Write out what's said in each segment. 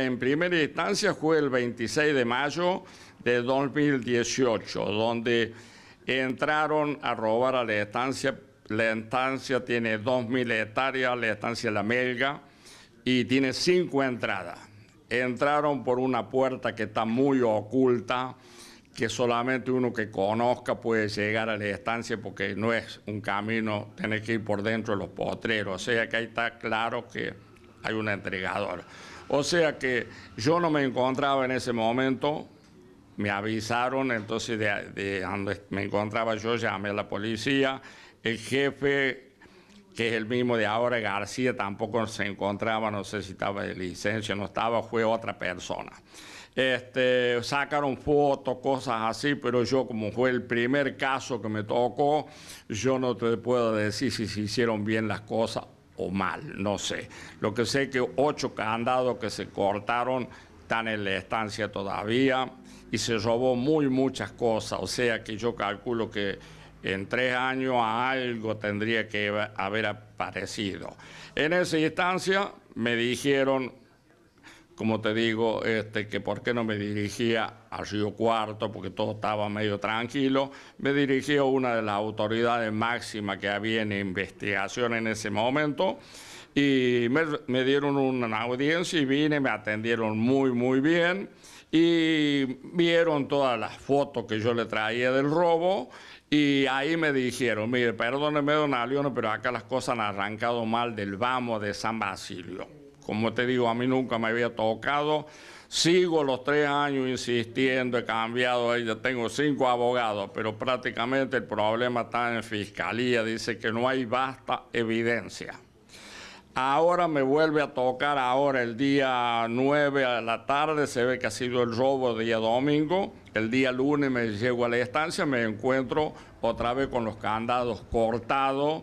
En primera instancia fue el 26 de mayo de 2018, donde entraron a robar a la estancia. La estancia tiene 2.000 hectáreas, la estancia La Melga, y tiene cinco entradas. Entraron por una puerta que está muy oculta, que solamente uno que conozca puede llegar a la estancia porque no es un camino, tiene que ir por dentro de los potreros. O sea que ahí está claro que hay un entregador... O sea que yo no me encontraba en ese momento, me avisaron, entonces de, donde me encontraba yo llamé a la policía, el jefe, que es el mismo de ahora, García, tampoco se encontraba, no sé si estaba de licencia, no estaba, fue otra persona. Este, sacaron fotos, cosas así, pero yo como fue el primer caso que me tocó, yo no te puedo decir si se hicieron bien las cosas o mal, no sé. Lo que sé que ocho candados que se cortaron están en la estancia todavía y se robó muy muchas cosas, o sea que yo calculo que en tres años algo tendría que haber aparecido. En esa instancia me dijeron como te digo, este, que por qué no me dirigía a Río Cuarto, porque todo estaba medio tranquilo, me dirigió una de las autoridades máximas que había en investigación en ese momento y me, dieron una audiencia y vine, me atendieron muy, muy bien y vieron todas las fotos que yo le traía del robo y ahí me dijeron, mire, perdóneme don Alione, pero acá las cosas han arrancado mal del vamos de San Basilio. Como te digo, a mí nunca me había tocado. Sigo los tres años insistiendo, he cambiado, ya tengo cinco abogados, pero prácticamente el problema está en fiscalía, dice que no hay basta evidencia. Ahora me vuelve a tocar, ahora el día 9 a la tarde, se ve que ha sido el robo el día domingo. El día lunes me llego a la estancia, me encuentro otra vez con los candados cortados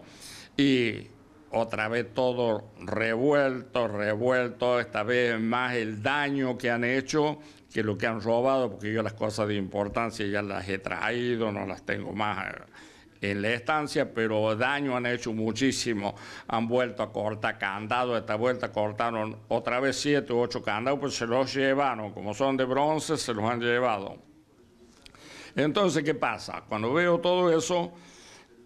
y otra vez todo revuelto, revuelto, esta vez más el daño que han hecho que lo que han robado, porque yo las cosas de importancia ya las he traído, no las tengo más eh, en la estancia, pero daño han hecho muchísimo. Han vuelto a cortar candados, esta vuelta cortaron otra vez siete u ocho candados, pues se los llevaron, como son de bronce, se los han llevado. Entonces, ¿qué pasa? Cuando veo todo eso,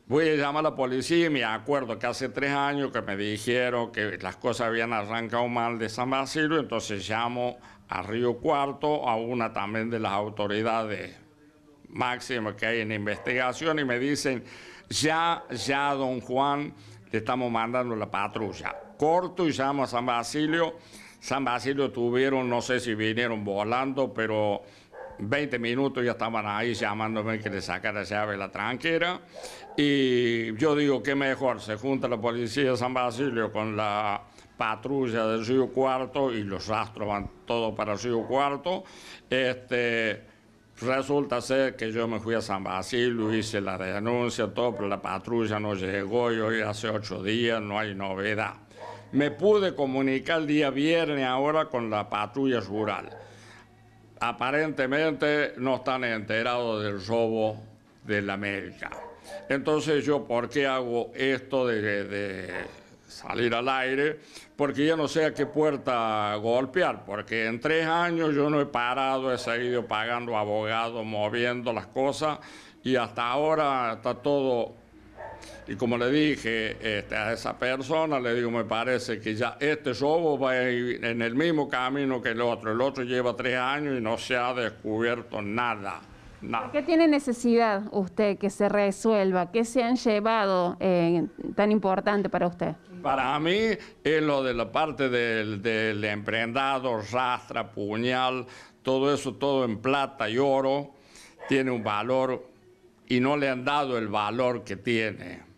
Voy a llamar a la policía y me acuerdo que hace tres años que me dijeron que las cosas habían arrancado mal de San Basilio, entonces llamo a Río Cuarto, a una también de las autoridades máximas que hay en investigación y me dicen, ya, ya, don Juan, te estamos mandando la patrulla. Corto y llamo a San Basilio. San Basilio tuvieron, no sé si vinieron volando, pero 20 minutos ya estaban ahí llamándome que le sacara llave la tranquera. Y yo digo, qué mejor, se junta la policía de San Basilio con la patrulla del Río Cuarto y los rastros van todos para el Río Cuarto. Este, resulta ser que yo me fui a San Basilio, hice la denuncia, todo, pero la patrulla no llegó y hoy hace ocho días no hay novedad. Me pude comunicar el día viernes ahora con la patrulla rural aparentemente no están enterados del robo de la América. Entonces yo, ¿por qué hago esto de, de, salir al aire? Porque ya no sé a qué puerta golpear, porque en tres años yo no he parado, he seguido pagando abogados, moviendo las cosas y hasta ahora está todo y como le dije este, a esa persona, le digo, me parece que ya este robo va en el mismo camino que el otro. El otro lleva tres años y no se ha descubierto nada. ¿Por qué tiene necesidad usted que se resuelva? ¿Qué se han llevado eh, tan importante para usted? Para mí es lo de la parte del, del emprendado, rastra, puñal, todo eso, todo en plata y oro, tiene un valor y no le han dado el valor que tiene.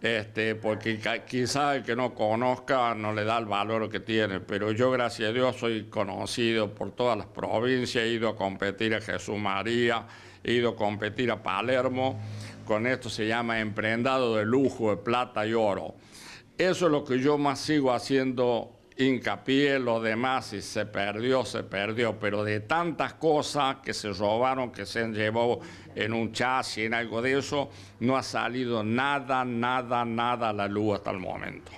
Este, porque quizás el que no conozca no le da el valor que tiene, pero yo gracias a Dios soy conocido por todas las provincias, he ido a competir a Jesús María, he ido a competir a Palermo, con esto se llama emprendado de lujo, de plata y oro. Eso es lo que yo más sigo haciendo hincapié, lo demás, y se perdió, se perdió, pero de tantas cosas que se robaron, que se llevó en un chasis, en algo de eso, no ha salido nada, nada, nada a la luz hasta el momento.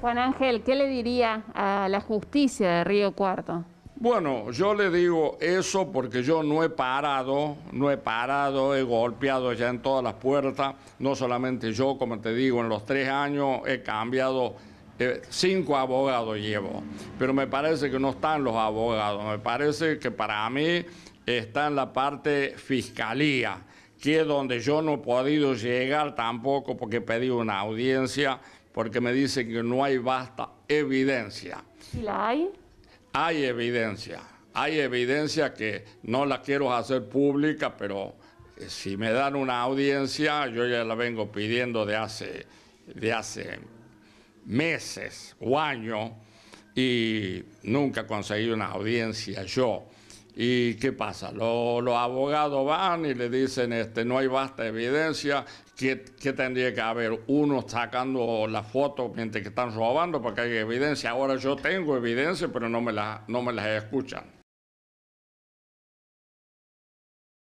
Juan Ángel, ¿qué le diría a la justicia de Río Cuarto? Bueno, yo le digo eso porque yo no he parado, no he parado, he golpeado ya en todas las puertas, no solamente yo, como te digo, en los tres años he cambiado eh, cinco abogados llevo, pero me parece que no están los abogados, me parece que para mí está en la parte fiscalía, que es donde yo no he podido llegar tampoco porque pedí una audiencia, porque me dicen que no hay basta evidencia. la hay? Hay evidencia, hay evidencia que no la quiero hacer pública, pero eh, si me dan una audiencia, yo ya la vengo pidiendo de hace, de hace meses o años y nunca conseguí una audiencia yo. ¿Y qué pasa? Los, abogados van y le dicen, este, no hay basta evidencia, ¿qué, tendría que haber? Uno sacando la foto mientras que están robando porque hay evidencia. Ahora yo tengo evidencia, pero no me, la, no me las escuchan.